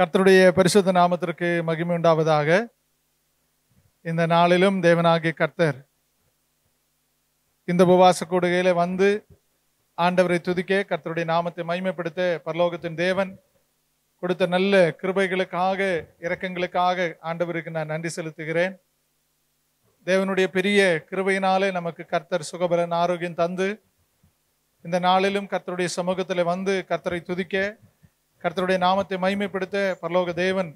கர்த்தருடைய பரிசுத்த நாமத்திற்கு மகிமை உண்டாவதாக இந்த நாளிலும் தேவனாகிய கர்த்தர் இந்த உபவாச கூடுகையில் வந்து ஆண்டவரை துதிக்க கர்த்தருடைய நாமத்தை மகிமைப்படுத்த பரலோகத்தின் தேவன் கொடுத்த நல்ல கிருபைகளுக்காக இரக்கங்களுக்காக ஆண்டவருக்கு நான் நன்றி செலுத்துகிறேன் தேவனுடைய பெரிய கிருபையினாலே நமக்கு கர்த்தர் சுகபலன் ஆரோக்கியம் தந்து இந்த நாளிலும் கர்த்தருடைய சமூகத்தில் வந்து கர்த்தரை துதிக்க கர்த்தருடைய நாமத்தை மகிமைப்படுத்த பரலோக தேவன்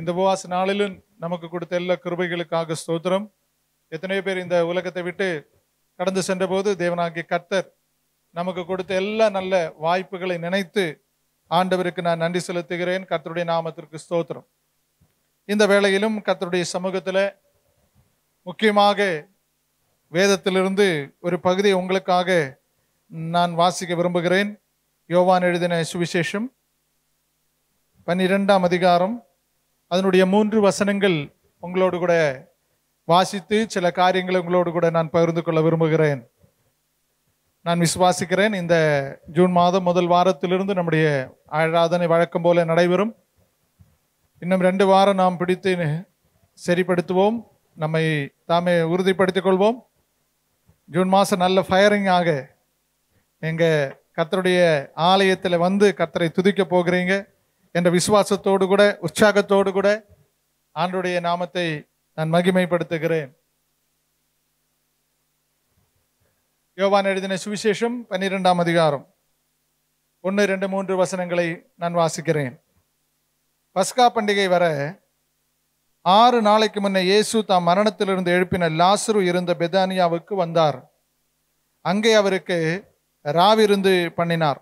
இந்த உபவாச நாளிலும் நமக்கு கொடுத்த எல்லா கிருபைகளுக்காக ஸ்தோத்திரம் எத்தனையோ பேர் இந்த உலகத்தை விட்டு கடந்து சென்றபோது தேவனாகிய கர்த்தர் நமக்கு கொடுத்த எல்லா நல்ல வாய்ப்புகளை நினைத்து ஆண்டவருக்கு நான் நன்றி செலுத்துகிறேன் கர்த்தருடைய நாமத்திற்கு ஸ்தோத்திரம் இந்த வேளையிலும் கர்த்தருடைய சமூகத்தில் முக்கியமாக வேதத்திலிருந்து ஒரு பகுதியை உங்களுக்காக நான் வாசிக்க விரும்புகிறேன் யோவான் எழுதின சுவிசேஷம் பன்னிரெண்டாம் அதிகாரம் அதனுடைய மூன்று வசனங்கள் உங்களோடு கூட வாசித்து சில காரியங்களை உங்களோடு கூட நான் பகிர்ந்து கொள்ள விரும்புகிறேன் நான் விசுவாசிக்கிறேன் இந்த ஜூன் மாதம் முதல் வாரத்திலிருந்து நம்முடைய ஆராதனை வழக்கம் போல நடைபெறும் இன்னும் ரெண்டு வாரம் நாம் பிடித்து சரிப்படுத்துவோம் நம்மை தாமே உறுதிப்படுத்திக் கொள்வோம் ஜூன் மாதம் நல்ல ஃபயரிங் ஆக எங்கள் கத்தருடைய ஆலயத்தில் வந்து கத்தரை துதிக்க போகிறீங்க என்ற விசுவாசத்தோடு கூட உற்சாகத்தோடு கூட ஆண்டுடைய நாமத்தை நான் மகிமைப்படுத்துகிறேன் யோவான் எழுதின சுவிசேஷம் பன்னிரெண்டாம் அதிகாரம் ஒன்று ரெண்டு மூன்று வசனங்களை நான் வாசிக்கிறேன் பஸ்கா பண்டிகை வர ஆறு நாளைக்கு முன்னே இயேசு தாம் மரணத்திலிருந்து எழுப்பின லாசுரு இருந்த பெதானியாவுக்கு வந்தார் அங்கே அவருக்கு ராவிருந்து பண்ணினார்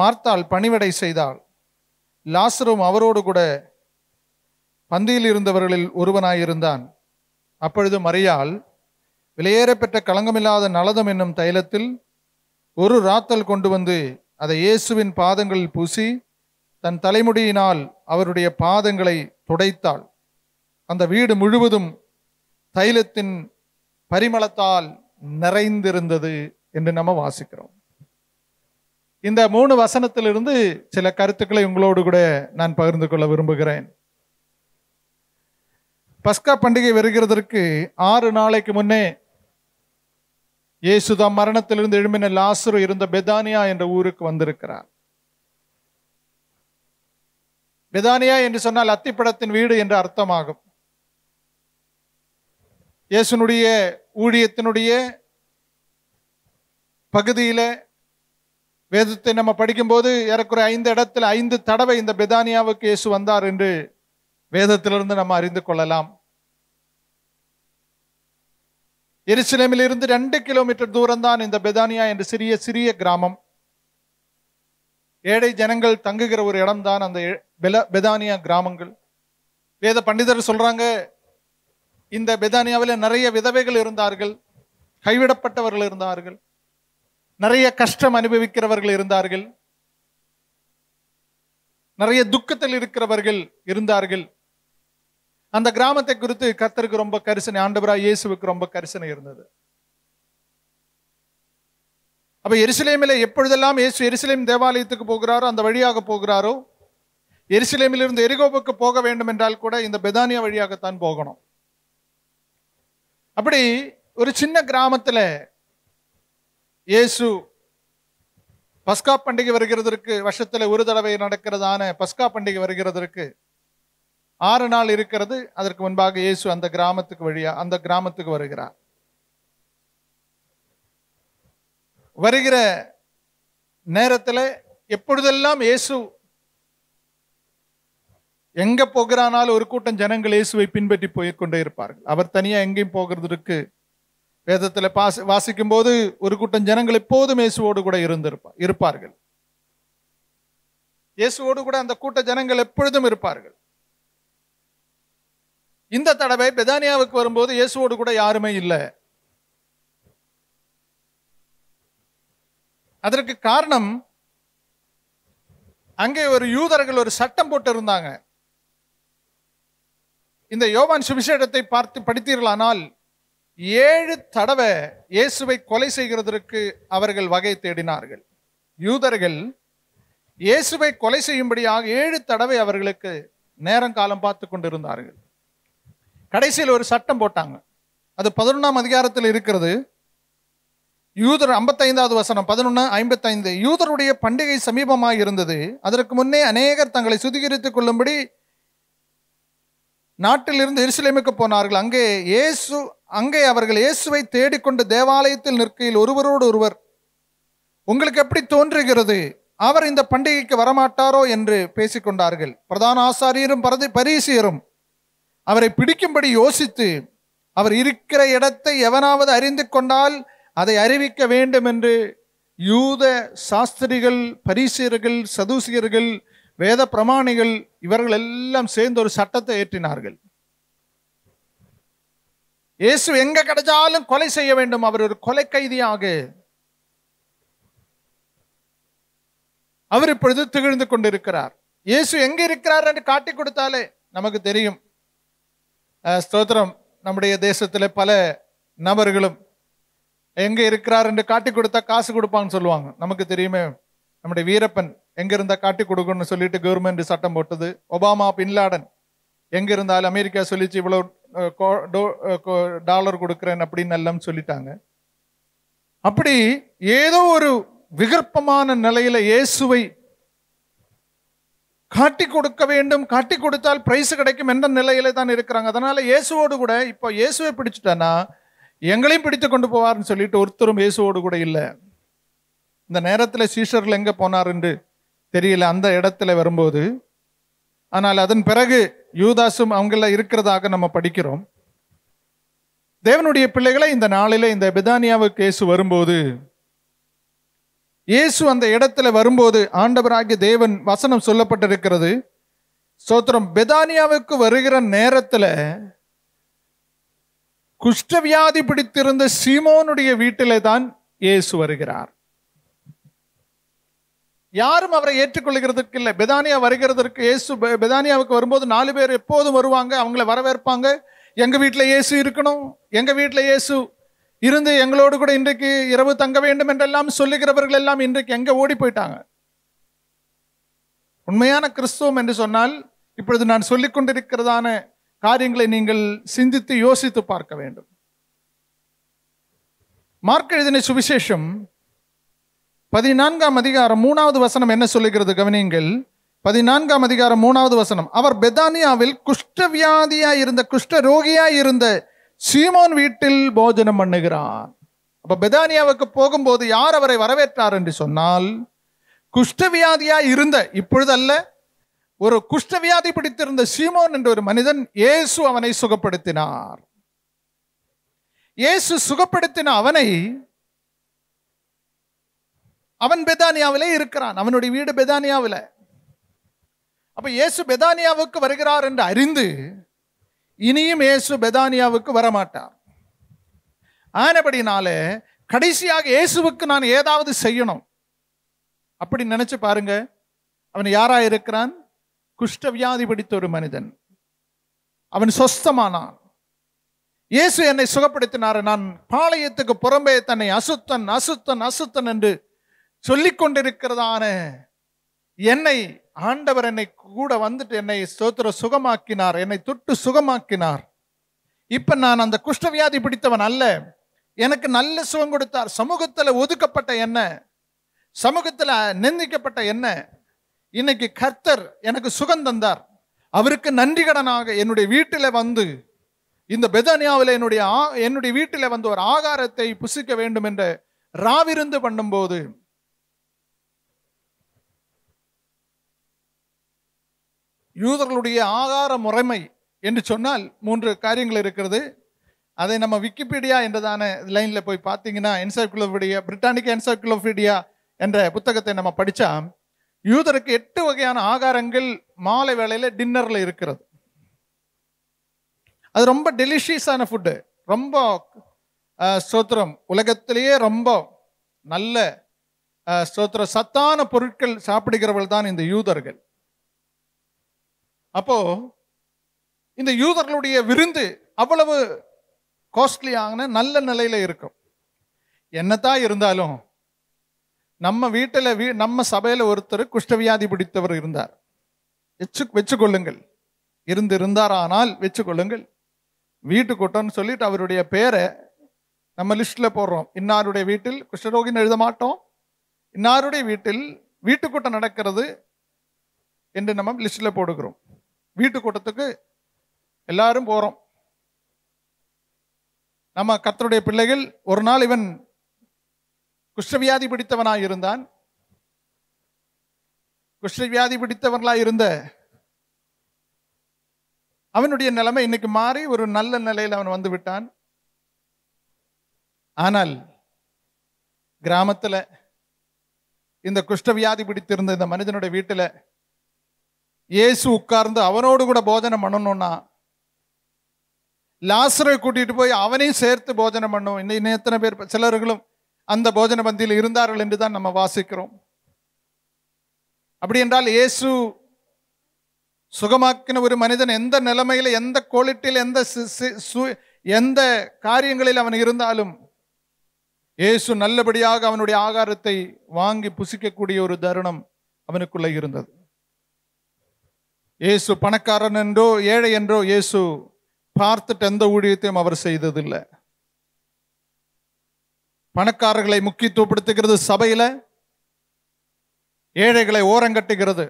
மார்த்தால் பணிவடை செய்தாள் லாசரும் அவரோடு கூட பந்தியில் இருந்தவர்களில் ஒருவனாயிருந்தான் அப்பொழுது மறியால் விலையேறப்பெற்ற களங்கமில்லாத நலதம் என்னும் தைலத்தில் ஒரு ராத்தல் கொண்டு வந்து அதை இயேசுவின் பாதங்களில் பூசி தன் தலைமுடியினால் அவருடைய பாதங்களை துடைத்தாள் அந்த வீடு முழுவதும் தைலத்தின் பரிமளத்தால் நிறைந்திருந்தது என்று நம்ம வாசிக்கிறோம் இந்த மூணு வசனத்திலிருந்து சில கருத்துக்களை உங்களோடு கூட நான் பகிர்ந்து கொள்ள விரும்புகிறேன் பஸ்கா பண்டிகை வருகிறதற்கு ஆறு நாளைக்கு முன்னே ஏசுதா மரணத்திலிருந்து எழுமின லாசுரு இருந்த பெதானியா என்ற ஊருக்கு வந்திருக்கிறார் பெதானியா என்று சொன்னால் அத்திப்படத்தின் வீடு என்று அர்த்தமாகும் இயேசுனுடைய ஊழியத்தினுடைய பகுதியில் வேதத்தை நம்ம படிக்கும்போது ஏறக்குறை ஐந்து இடத்துல ஐந்து தடவை இந்த பெதானியாவுக்கு இயேசு வந்தார் என்று வேதத்திலிருந்து நம்ம அறிந்து கொள்ளலாம் எருசலேமில் இருந்து ரெண்டு கிலோமீட்டர் தூரம்தான் இந்த பெதானியா என்ற சிறிய சிறிய கிராமம் ஏழை ஜனங்கள் தங்குகிற ஒரு இடம்தான் அந்த பெதானியா கிராமங்கள் வேத பண்டிதர் சொல்றாங்க இந்த பெதானியாவில் நிறைய விதவைகள் இருந்தார்கள் கைவிடப்பட்டவர்கள் இருந்தார்கள் நிறைய கஷ்டம் அனுபவிக்கிறவர்கள் இருந்தார்கள் நிறைய துக்கத்தில் இருக்கிறவர்கள் இருந்தார்கள் அந்த கிராமத்தை குறித்து கத்தருக்கு ரொம்ப கரிசனை ஆண்டவரா இயேசுவுக்கு ரொம்ப கரிசனை இருந்தது அப்ப எருசலேமில் எப்பொழுதெல்லாம் இயேசு எருசலேம் தேவாலயத்துக்கு போகிறாரோ அந்த வழியாக போகிறாரோ இருந்து எரிகோபுக்கு போக வேண்டும் என்றால் கூட இந்த பெதானியா வழியாகத்தான் போகணும் அப்படி ஒரு சின்ன கிராமத்துல இயேசு பஸ்கா பண்டிகை வருகிறதற்கு வருஷத்தில் ஒரு தடவை நடக்கிறதான பஸ்கா பண்டிகை வருகிறதற்கு ஆறு நாள் இருக்கிறது அதற்கு முன்பாக இயேசு அந்த கிராமத்துக்கு வழியா அந்த கிராமத்துக்கு வருகிறார் வருகிற நேரத்தில் எப்பொழுதெல்லாம் இயேசு எங்க போகிறானாலும் ஒரு கூட்டம் ஜனங்கள் இயேசுவை பின்பற்றி போய் கொண்டே இருப்பார்கள் அவர் தனியா எங்கேயும் போகிறதுக்கு வேதத்தில் பாச வாசிக்கும் போது ஒரு கூட்டம் ஜனங்கள் எப்போதும் இயேசுவோடு கூட இருந்திருப்பா இருப்பார்கள் இயேசுவோடு கூட அந்த கூட்ட ஜனங்கள் எப்பொழுதும் இருப்பார்கள் இந்த தடவை பெதானியாவுக்கு வரும்போது இயேசுவோடு கூட யாருமே இல்லை அதற்கு காரணம் அங்கே ஒரு யூதர்கள் ஒரு சட்டம் போட்டு இருந்தாங்க இந்த யோவான் சுவிசேஷத்தை பார்த்து படித்தீர்களானால் ஏழு தடவை இயேசுவை கொலை செய்கிறதற்கு அவர்கள் வகை தேடினார்கள் யூதர்கள் இயேசுவை கொலை செய்யும்படியாக ஏழு தடவை அவர்களுக்கு நேரம் காலம் பார்த்து கொண்டிருந்தார்கள் கடைசியில் ஒரு சட்டம் போட்டாங்க அது பதினொன்றாம் அதிகாரத்தில் இருக்கிறது யூதர் ஐம்பத்தைந்தாவது வசனம் பதினொன்று ஐம்பத்தைந்து யூதருடைய பண்டிகை சமீபமாக இருந்தது அதற்கு முன்னே அநேகர் தங்களை சுத்திகரித்துக் கொள்ளும்படி நாட்டிலிருந்து எரிசிலேமுக்கு போனார்கள் அங்கே இயேசு அங்கே அவர்கள் இயேசுவை தேடிக்கொண்டு தேவாலயத்தில் நிற்கையில் ஒருவரோடு ஒருவர் உங்களுக்கு எப்படி தோன்றுகிறது அவர் இந்த பண்டிகைக்கு வரமாட்டாரோ என்று பேசிக்கொண்டார்கள் பிரதான ஆசாரியரும் பரதி பரிசியரும் அவரை பிடிக்கும்படி யோசித்து அவர் இருக்கிற இடத்தை எவனாவது அறிந்து கொண்டால் அதை அறிவிக்க வேண்டும் என்று யூத சாஸ்திரிகள் பரிசியர்கள் சதுசியர்கள் வேத பிரமாணிகள் இவர்கள் எல்லாம் சேர்ந்து ஒரு சட்டத்தை ஏற்றினார்கள் இயேசு எங்க கிடைச்சாலும் கொலை செய்ய வேண்டும் அவர் ஒரு கொலை கைதியாக அவர் இப்பொழுது திகழ்ந்து கொண்டிருக்கிறார் இயேசு எங்க இருக்கிறார் என்று காட்டி கொடுத்தாலே நமக்கு தெரியும் ஸ்தோத்திரம் நம்முடைய தேசத்தில் பல நபர்களும் எங்க இருக்கிறார் என்று காட்டி கொடுத்தா காசு கொடுப்பாங்கன்னு சொல்லுவாங்க நமக்கு தெரியுமே நம்முடைய வீரப்பன் எங்க இருந்தா காட்டி கொடுக்கணும்னு சொல்லிட்டு கவர்மெண்ட் சட்டம் போட்டது ஒபாமா பின்லாடன் எங்க இருந்தாலும் அமெரிக்கா சொல்லிச்சு இவ்வளவு டாலர் கொடுக்குறேன் அப்படின்னு எல்லாம் சொல்லிட்டாங்க அப்படி ஏதோ ஒரு விகற்பமான நிலையில இயேசுவை காட்டி கொடுக்க வேண்டும் காட்டி கொடுத்தால் பிரைஸ் கிடைக்கும் என்ற நிலையில தான் இருக்கிறாங்க அதனால இயேசுவோடு கூட இப்போ இயேசுவை பிடிச்சிட்டானா எங்களையும் பிடித்து கொண்டு போவார்னு சொல்லிட்டு ஒருத்தரும் இயேசுவோடு கூட இல்லை இந்த நேரத்தில் சீஷர்கள் எங்கே போனார் என்று தெரியல அந்த இடத்துல வரும்போது ஆனால் அதன் பிறகு யூதாசும் அவங்கள இருக்கிறதாக நம்ம படிக்கிறோம் தேவனுடைய பிள்ளைகளை இந்த நாளில் இந்த பிதானியாவுக்கு இயேசு வரும்போது இயேசு அந்த இடத்துல வரும்போது ஆண்டவராகிய தேவன் வசனம் சொல்லப்பட்டிருக்கிறது சோத்திரம் பெதானியாவுக்கு வருகிற நேரத்தில் குஷ்டவியாதி பிடித்திருந்த சீமோனுடைய வீட்டிலே தான் இயேசு வருகிறார் யாரும் அவரை ஏற்றுக்கொள்கிறதுக்கு இல்லை பெதானியா வருகிறதற்கு இயேசு பெதானியாவுக்கு வரும்போது நாலு பேர் எப்போதும் வருவாங்க அவங்கள வரவேற்பாங்க எங்கள் வீட்டில் இயேசு இருக்கணும் எங்கள் வீட்டில் இயேசு இருந்து எங்களோடு கூட இன்றைக்கு இரவு தங்க வேண்டும் என்றெல்லாம் சொல்லுகிறவர்கள் எல்லாம் இன்றைக்கு எங்கே ஓடி போயிட்டாங்க உண்மையான கிறிஸ்துவம் என்று சொன்னால் இப்பொழுது நான் சொல்லிக் கொண்டிருக்கிறதான காரியங்களை நீங்கள் சிந்தித்து யோசித்து பார்க்க வேண்டும் மார்க் எழுதின சுவிசேஷம் பதினான்காம் அதிகாரம் மூணாவது வசனம் என்ன சொல்லுகிறது கவனியங்கள் பதினான்காம் அதிகாரம் மூணாவது வசனம் அவர் பெதானியாவில் குஷ்டவியாதியாக இருந்த குஷ்ட ரோகியாக இருந்த சீமோன் வீட்டில் போஜனம் பண்ணுகிறார் அப்போ பெதானியாவுக்கு போகும்போது யார் அவரை வரவேற்றார் என்று சொன்னால் குஷ்டவியாதியாக இருந்த இப்பொழுது அல்ல ஒரு குஷ்டவியாதி பிடித்திருந்த சீமோன் என்ற ஒரு மனிதன் இயேசு அவனை சுகப்படுத்தினார் இயேசு சுகப்படுத்தின அவனை அவன் பெதானியாவிலே இருக்கிறான் அவனுடைய வீடு பெதானியாவில் அப்போ இயேசு பெதானியாவுக்கு வருகிறார் என்று அறிந்து இனியும் இயேசு பெதானியாவுக்கு வரமாட்டார் ஆனபடினால கடைசியாக இயேசுவுக்கு நான் ஏதாவது செய்யணும் அப்படி நினைச்சு பாருங்க அவன் யாரா இருக்கிறான் குஷ்டவியாதி பிடித்த ஒரு மனிதன் அவன் சொஸ்தமானான் இயேசு என்னை சுகப்படுத்தினார் நான் பாளையத்துக்கு புறம்பே தன்னை அசுத்தன் அசுத்தன் அசுத்தன் என்று சொல்லிக் கொண்டிருக்கிறதான என்னை ஆண்டவர் என்னை கூட வந்துட்டு என்னை ஸ்தோத்திர சுகமாக்கினார் என்னை தொட்டு சுகமாக்கினார் இப்ப நான் அந்த குஷ்டவியாதி பிடித்தவன் அல்ல எனக்கு நல்ல சுகம் கொடுத்தார் சமூகத்தில் ஒதுக்கப்பட்ட என்ன சமூகத்தில் நிந்திக்கப்பட்ட என்ன இன்னைக்கு கர்த்தர் எனக்கு சுகம் தந்தார் அவருக்கு நன்றி கடனாக என்னுடைய வீட்டில் வந்து இந்த பெதானியாவில் என்னுடைய என்னுடைய வீட்டில் வந்து ஒரு ஆகாரத்தை புசிக்க வேண்டும் என்று ராவிருந்து பண்ணும்போது யூதர்களுடைய ஆகார முறைமை என்று சொன்னால் மூன்று காரியங்கள் இருக்கிறது அதை நம்ம விக்கிபீடியா என்றதான லைனில் போய் பார்த்தீங்கன்னா என்சைக்ளோபீடியா பிரிட்டானிக் என்சைக்ளோபீடியா என்ற புத்தகத்தை நம்ம படித்தா யூதருக்கு எட்டு வகையான ஆகாரங்கள் மாலை வேளையில் டின்னரில் இருக்கிறது அது ரொம்ப டெலிஷியஸான ஃபுட்டு ரொம்ப ஸ்தோத்திரம் உலகத்திலேயே ரொம்ப நல்ல ஸ்தோத்திர சத்தான பொருட்கள் சாப்பிடுகிறவள் தான் இந்த யூதர்கள் அப்போ இந்த யூதர்களுடைய விருந்து அவ்வளவு காஸ்ட்லியான நல்ல நிலையில இருக்கும் என்னத்தான் இருந்தாலும் நம்ம வீட்டில் வீ நம்ம சபையில் ஒருத்தர் குஷ்டவியாதி பிடித்தவர் இருந்தார் வச்சு வச்சுக்கொள்ளுங்கள் இருந்து இருந்தார் ஆனால் வச்சுக்கொள்ளுங்கள் வீட்டு கூட்டம்னு சொல்லிட்டு அவருடைய பேரை நம்ம லிஸ்ட்டில் போடுறோம் இன்னாருடைய வீட்டில் குஷ்டரோகின்னு எழுத மாட்டோம் இன்னாருடைய வீட்டில் வீட்டுக்கூட்டம் நடக்கிறது என்று நம்ம லிஸ்ட்டில் போடுகிறோம் வீட்டு கூட்டத்துக்கு எல்லாரும் போகிறோம் நம்ம கத்தருடைய பிள்ளைகள் ஒரு நாள் இவன் குஷ்டவியாதி பிடித்தவனாக இருந்தான் குஷ்டவியாதி பிடித்தவர்களாக இருந்த அவனுடைய நிலைமை இன்னைக்கு மாறி ஒரு நல்ல நிலையில் அவன் வந்து விட்டான் ஆனால் கிராமத்தில் இந்த குஷ்டவியாதி பிடித்திருந்த இந்த மனிதனுடைய வீட்டில் இயேசு உட்கார்ந்து அவனோடு கூட போஜனம் பண்ணணும்னா லாசரை கூட்டிட்டு போய் அவனையும் சேர்த்து போஜனம் பண்ணும் இன்னும் எத்தனை பேர் சிலர்களும் அந்த போஜன பந்தியில் இருந்தார்கள் என்று தான் நம்ம வாசிக்கிறோம் அப்படி என்றால் இயேசு சுகமாக்கின ஒரு மனிதன் எந்த நிலைமையில் எந்த குவாலிட்டியில் எந்த எந்த காரியங்களில் அவன் இருந்தாலும் இயேசு நல்லபடியாக அவனுடைய ஆகாரத்தை வாங்கி புசிக்கக்கூடிய ஒரு தருணம் அவனுக்குள்ளே இருந்தது இயேசு பணக்காரன் என்றோ ஏழை என்றோ இயேசு பார்த்துட்டு எந்த ஊழியத்தையும் அவர் செய்ததில்லை பணக்காரர்களை முக்கியத்துவப்படுத்துகிறது சபையில ஏழைகளை ஓரங்கட்டுகிறது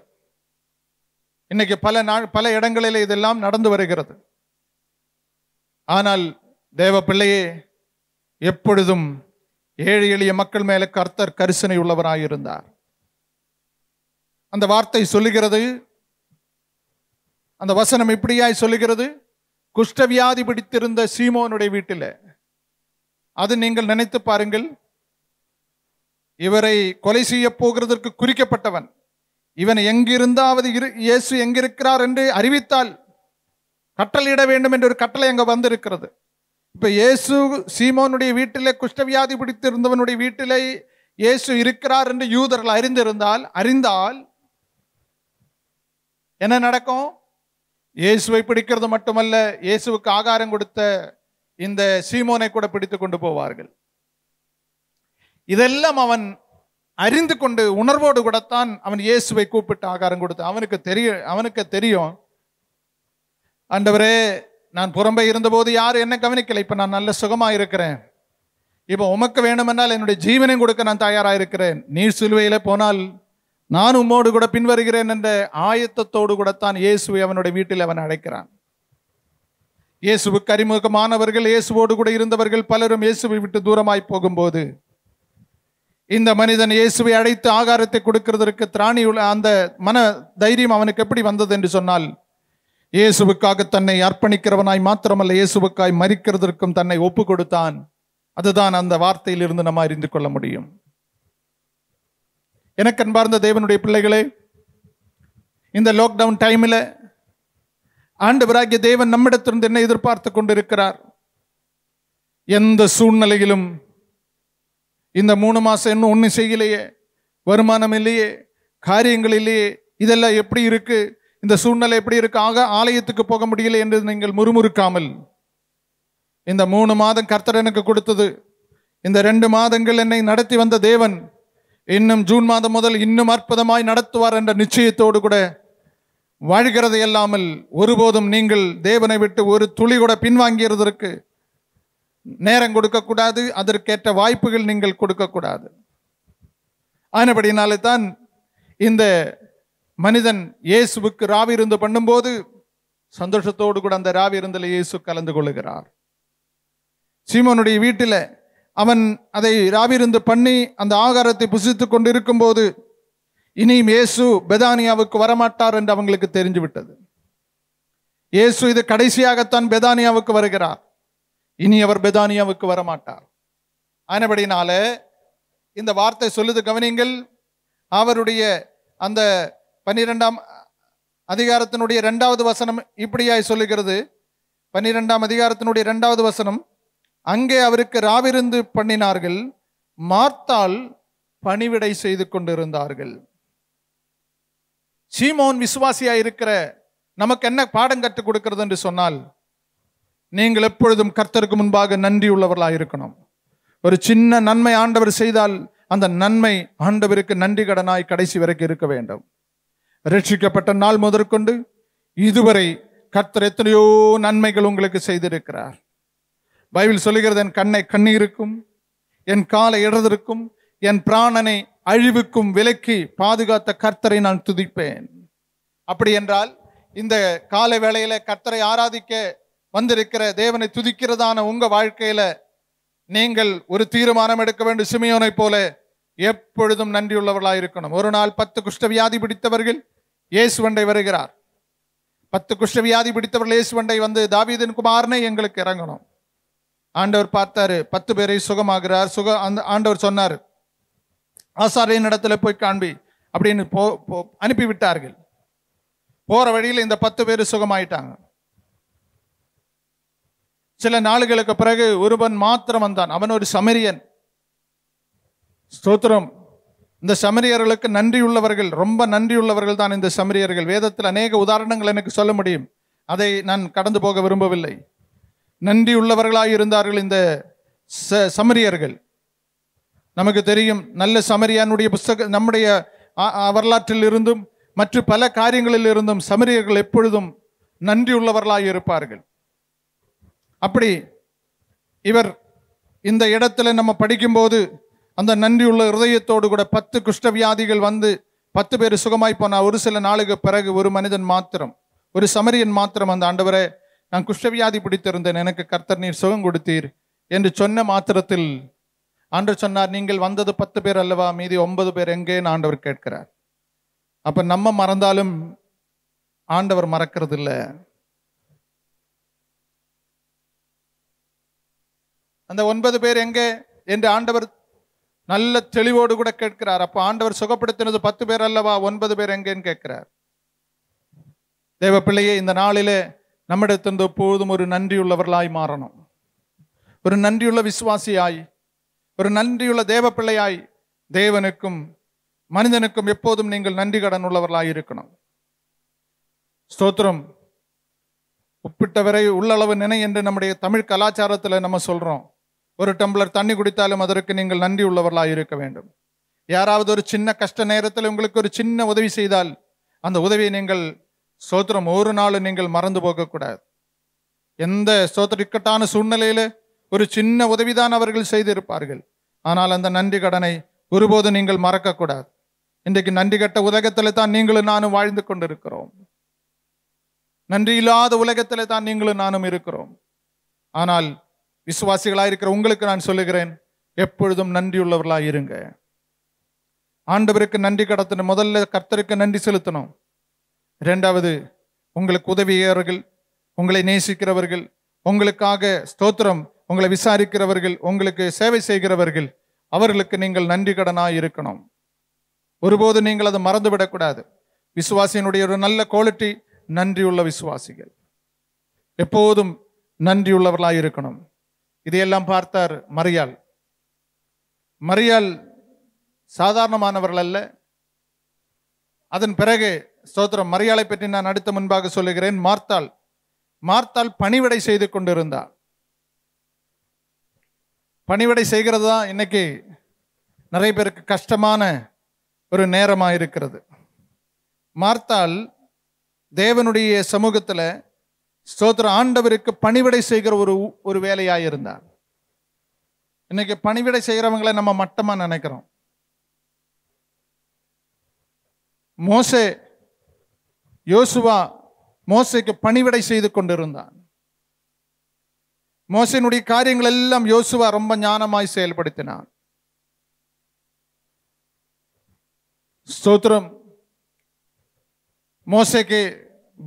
இன்னைக்கு பல நாள் பல இடங்களில் இதெல்லாம் நடந்து வருகிறது ஆனால் தேவ பிள்ளையே எப்பொழுதும் ஏழை எளிய மக்கள் மேலே கர்த்தர் கரிசனை உள்ளவராயிருந்தார் அந்த வார்த்தை சொல்லுகிறது அந்த வசனம் இப்படியாய் சொல்லுகிறது குஷ்டவியாதி பிடித்திருந்த சீமோனுடைய வீட்டில் அது நீங்கள் நினைத்து பாருங்கள் இவரை கொலை செய்ய போகிறதற்கு குறிக்கப்பட்டவன் இவன் எங்கிருந்தாவது இரு இயேசு எங்கிருக்கிறார் என்று அறிவித்தால் கட்டளையிட வேண்டும் என்ற ஒரு கட்டளை அங்கே வந்திருக்கிறது இப்போ இயேசு சீமோனுடைய வீட்டிலே குஷ்டவியாதி பிடித்திருந்தவனுடைய வீட்டிலே இயேசு இருக்கிறார் என்று யூதர்கள் அறிந்திருந்தால் அறிந்தால் என்ன நடக்கும் இயேசுவை பிடிக்கிறது மட்டுமல்ல இயேசுவுக்கு ஆகாரம் கொடுத்த இந்த சீமோனை கூட பிடித்து கொண்டு போவார்கள் இதெல்லாம் அவன் அறிந்து கொண்டு உணர்வோடு கூடத்தான் அவன் இயேசுவை கூப்பிட்டு ஆகாரம் கொடுத்த அவனுக்கு தெரிய அவனுக்கு தெரியும் அண்டவரே நான் புறம்பே இருந்தபோது யாரும் என்ன கவனிக்கலை இப்போ நான் நல்ல சுகமாக இருக்கிறேன் இப்போ உமக்கு வேணுமென்றால் என்னுடைய ஜீவனையும் கொடுக்க நான் தயாராக இருக்கிறேன் நீர் சிலுவையில் போனால் நான் உம்மோடு கூட பின்வருகிறேன் என்ற ஆயத்தத்தோடு கூடத்தான் இயேசுவை அவனுடைய வீட்டில் அவன் அழைக்கிறான் இயேசுவுக்கு அறிமுகமானவர்கள் இயேசுவோடு கூட இருந்தவர்கள் பலரும் இயேசுவை விட்டு தூரமாய் போகும்போது இந்த மனிதன் இயேசுவை அழைத்து ஆகாரத்தை கொடுக்கிறதற்கு திராணி உள்ள அந்த மன தைரியம் அவனுக்கு எப்படி வந்தது என்று சொன்னால் இயேசுவுக்காக தன்னை அர்ப்பணிக்கிறவனாய் மாத்திரமல்ல இயேசுவுக்காய் மறிக்கிறதற்கும் தன்னை ஒப்பு கொடுத்தான் அதுதான் அந்த வார்த்தையிலிருந்து நம்ம அறிந்து கொள்ள முடியும் எனக்கு அன்பார்ந்த தேவனுடைய பிள்ளைகளே இந்த லாக்டவுன் டைமில் ஆண்டு விராகிய தேவன் நம்மிடத்திலிருந்து என்ன எதிர்பார்த்து கொண்டிருக்கிறார் எந்த சூழ்நிலையிலும் இந்த மூணு மாதம் இன்னும் ஒன்றும் செய்யலையே வருமானம் இல்லையே காரியங்கள் இல்லையே இதெல்லாம் எப்படி இருக்குது இந்த சூழ்நிலை எப்படி இருக்கு ஆக ஆலயத்துக்கு போக முடியல என்று நீங்கள் முறுமுறுக்காமல் இந்த மூணு மாதம் கர்த்தர் எனக்கு கொடுத்தது இந்த ரெண்டு மாதங்கள் என்னை நடத்தி வந்த தேவன் இன்னும் ஜூன் மாதம் முதல் இன்னும் அற்புதமாய் நடத்துவார் என்ற நிச்சயத்தோடு கூட வாழ்கிறது இல்லாமல் ஒருபோதும் நீங்கள் தேவனை விட்டு ஒரு துளி கூட பின்வாங்கிறதற்கு நேரம் கொடுக்கக்கூடாது அதற்கேற்ற வாய்ப்புகள் நீங்கள் கொடுக்கக்கூடாது ஆனபடினாலே தான் இந்த மனிதன் இயேசுவுக்கு ராவி இருந்து பண்ணும்போது சந்தோஷத்தோடு கூட அந்த ராவி இருந்தில் இயேசு கலந்து கொள்ளுகிறார் சீமனுடைய வீட்டில் அவன் அதை ராவிருந்து பண்ணி அந்த ஆகாரத்தை புசித்து கொண்டிருக்கும் போது இனி இயேசு பெதானியாவுக்கு வரமாட்டார் என்று அவங்களுக்கு தெரிஞ்சு விட்டது இயேசு இது கடைசியாகத்தான் பெதானியாவுக்கு வருகிறார் இனி அவர் பெதானியாவுக்கு வரமாட்டார் அதனபடினால இந்த வார்த்தை சொல்லுது கவனிங்கள் அவருடைய அந்த பன்னிரெண்டாம் அதிகாரத்தினுடைய இரண்டாவது வசனம் இப்படியாய் சொல்லுகிறது பன்னிரெண்டாம் அதிகாரத்தினுடைய இரண்டாவது வசனம் அங்கே அவருக்கு ராவிருந்து பண்ணினார்கள் மார்த்தால் பணிவிடை செய்து கொண்டிருந்தார்கள் சீமோன் விசுவாசியா இருக்கிற நமக்கு என்ன பாடம் கற்றுக் கொடுக்கிறது என்று சொன்னால் நீங்கள் எப்பொழுதும் கர்த்தருக்கு முன்பாக நன்றி உள்ளவர்களாக இருக்கணும் ஒரு சின்ன நன்மை ஆண்டவர் செய்தால் அந்த நன்மை ஆண்டவருக்கு நன்றி கடனாய் கடைசி வரைக்கும் இருக்க வேண்டும் ரட்சிக்கப்பட்ட நாள் முதற்கொண்டு இதுவரை கர்த்தர் எத்தனையோ நன்மைகள் உங்களுக்கு செய்திருக்கிறார் பைபிள் சொல்லுகிறது என் கண்ணை கண்ணீருக்கும் என் காலை இடதிருக்கும் என் பிராணனை அழிவுக்கும் விலக்கி பாதுகாத்த கர்த்தரை நான் துதிப்பேன் அப்படி என்றால் இந்த காலை வேளையில கர்த்தரை ஆராதிக்க வந்திருக்கிற தேவனை துதிக்கிறதான உங்க வாழ்க்கையில நீங்கள் ஒரு தீர்மானம் எடுக்க வேண்டும் சிமியோனை போல எப்பொழுதும் நன்றியுள்ளவர்களாக இருக்கணும் ஒரு நாள் பத்து குஷ்ட வியாதி பிடித்தவர்கள் இயேசு வண்டை வருகிறார் பத்து குஷ்ட வியாதி பிடித்தவர்கள் இயேசு வண்டை வந்து தாவீதன் குமாரனை எங்களுக்கு இறங்கணும் ஆண்டவர் பார்த்தாரு பத்து பேரை சுகமாகிறார் சுக அந்த ஆண்டவர் சொன்னார் ஆசாரியின் இடத்துல போய் காண்பி அப்படின்னு போ அனுப்பிவிட்டார்கள் போகிற வழியில் இந்த பத்து பேர் சுகமாயிட்டாங்க சில நாளுகளுக்கு பிறகு ஒருவன் மாத்திரம் வந்தான் அவன் ஒரு சமரியன் ஸ்தோத்திரம் இந்த சமரியர்களுக்கு நன்றியுள்ளவர்கள் ரொம்ப நன்றியுள்ளவர்கள் தான் இந்த சமரியர்கள் வேதத்தில் அநேக உதாரணங்கள் எனக்கு சொல்ல முடியும் அதை நான் கடந்து போக விரும்பவில்லை நன்றியுள்ளவர்களாக இருந்தார்கள் இந்த ச சமரியர்கள் நமக்கு தெரியும் நல்ல சமரியானுடைய புஸ்தக நம்முடைய வரலாற்றில் இருந்தும் மற்ற பல காரியங்களில் இருந்தும் சமரியர்கள் எப்பொழுதும் நன்றியுள்ளவர்களாக இருப்பார்கள் அப்படி இவர் இந்த இடத்துல நம்ம படிக்கும்போது அந்த நன்றியுள்ள ஹிருதயத்தோடு கூட பத்து குஷ்டவியாதிகள் வந்து பத்து பேர் சுகமாய் போனால் ஒரு சில நாளுக்கு பிறகு ஒரு மனிதன் மாத்திரம் ஒரு சமரியன் மாத்திரம் அந்த ஆண்டவரை நான் குஷ்டவியாதி பிடித்திருந்தேன் எனக்கு கர்த்தர் நீர் சுகம் கொடுத்தீர் என்று சொன்ன மாத்திரத்தில் ஆண்டு சொன்னார் நீங்கள் வந்தது பத்து பேர் அல்லவா மீதி ஒன்பது பேர் எங்கேன்னு ஆண்டவர் கேட்கிறார் அப்ப நம்ம மறந்தாலும் ஆண்டவர் மறக்கிறது இல்லை அந்த ஒன்பது பேர் எங்கே என்று ஆண்டவர் நல்ல தெளிவோடு கூட கேட்கிறார் அப்போ ஆண்டவர் சுகப்படுத்தினது பத்து பேர் அல்லவா ஒன்பது பேர் எங்கேன்னு கேட்கிறார் தேவ பிள்ளையே இந்த நாளிலே நம்மிடத்திலிருந்து எப்போதும் ஒரு நன்றியுள்ளவர்களாய் மாறணும் ஒரு நன்றியுள்ள விசுவாசியாய் ஒரு நன்றியுள்ள தேவ பிள்ளையாய் தேவனுக்கும் மனிதனுக்கும் எப்போதும் நீங்கள் நன்றி கடன் உள்ளவர்களாய் இருக்கணும் ஸ்தோத்திரம் உப்பிட்டவரை உள்ளளவு நினை என்று நம்முடைய தமிழ் கலாச்சாரத்தில் நம்ம சொல்கிறோம் ஒரு டம்ளர் தண்ணி குடித்தாலும் அதற்கு நீங்கள் நன்றி உள்ளவர்களாக இருக்க வேண்டும் யாராவது ஒரு சின்ன கஷ்ட நேரத்தில் உங்களுக்கு ஒரு சின்ன உதவி செய்தால் அந்த உதவியை நீங்கள் சோத்திரம் ஒரு நாள் நீங்கள் மறந்து போகக்கூடாது எந்த ஸ்தோத்திர இக்கட்டான சூழ்நிலையில ஒரு சின்ன உதவிதான் அவர்கள் செய்திருப்பார்கள் ஆனால் அந்த நன்றி கடனை ஒருபோதும் நீங்கள் மறக்கக்கூடாது இன்றைக்கு நன்றி கட்ட உலகத்தில் தான் நீங்களும் நானும் வாழ்ந்து கொண்டிருக்கிறோம் நன்றி இல்லாத உலகத்தில் தான் நீங்களும் நானும் இருக்கிறோம் ஆனால் விசுவாசிகளாயிருக்கிற உங்களுக்கு நான் சொல்லுகிறேன் எப்பொழுதும் நன்றியுள்ளவர்களாக இருங்க ஆண்டவருக்கு நன்றி கடத்தணும் முதல்ல கர்த்தருக்கு நன்றி செலுத்தணும் இரண்டாவது உங்களுக்கு உதவியவர்கள் உங்களை நேசிக்கிறவர்கள் உங்களுக்காக ஸ்தோத்திரம் உங்களை விசாரிக்கிறவர்கள் உங்களுக்கு சேவை செய்கிறவர்கள் அவர்களுக்கு நீங்கள் நன்றி கடனாக இருக்கணும் ஒருபோது நீங்கள் அதை மறந்துவிடக்கூடாது விசுவாசியினுடைய ஒரு நல்ல குவாலிட்டி நன்றியுள்ள விசுவாசிகள் எப்போதும் நன்றியுள்ளவர்களாக இருக்கணும் இதையெல்லாம் பார்த்தார் மரியால் மரியால் சாதாரணமானவர்கள் அல்ல அதன் பிறகு ஸ்தோத்திரம் மரியாதை பற்றி நான் அடுத்த முன்பாக சொல்லுகிறேன் மார்த்தால் மார்த்தாள் பணிவிடை செய்து கொண்டிருந்தாள் பணிவிடை செய்கிறது தான் இன்னைக்கு நிறைய பேருக்கு கஷ்டமான ஒரு நேரமாக இருக்கிறது மார்த்தால் தேவனுடைய சமூகத்தில் ஸ்தோத்திர ஆண்டவருக்கு பணிவிடை செய்கிற ஒரு ஒரு வேலையாக இருந்தார் இன்னைக்கு பணிவிடை செய்கிறவங்களை நம்ம மட்டமாக நினைக்கிறோம் மோசே யோசுவா மோசைக்கு பணிவிடை செய்து கொண்டிருந்தான் மோசையினுடைய காரியங்கள் எல்லாம் யோசுவா ரொம்ப ஞானமாய் செயல்படுத்தினான் ஸ்தோத்திரம் மோசைக்கு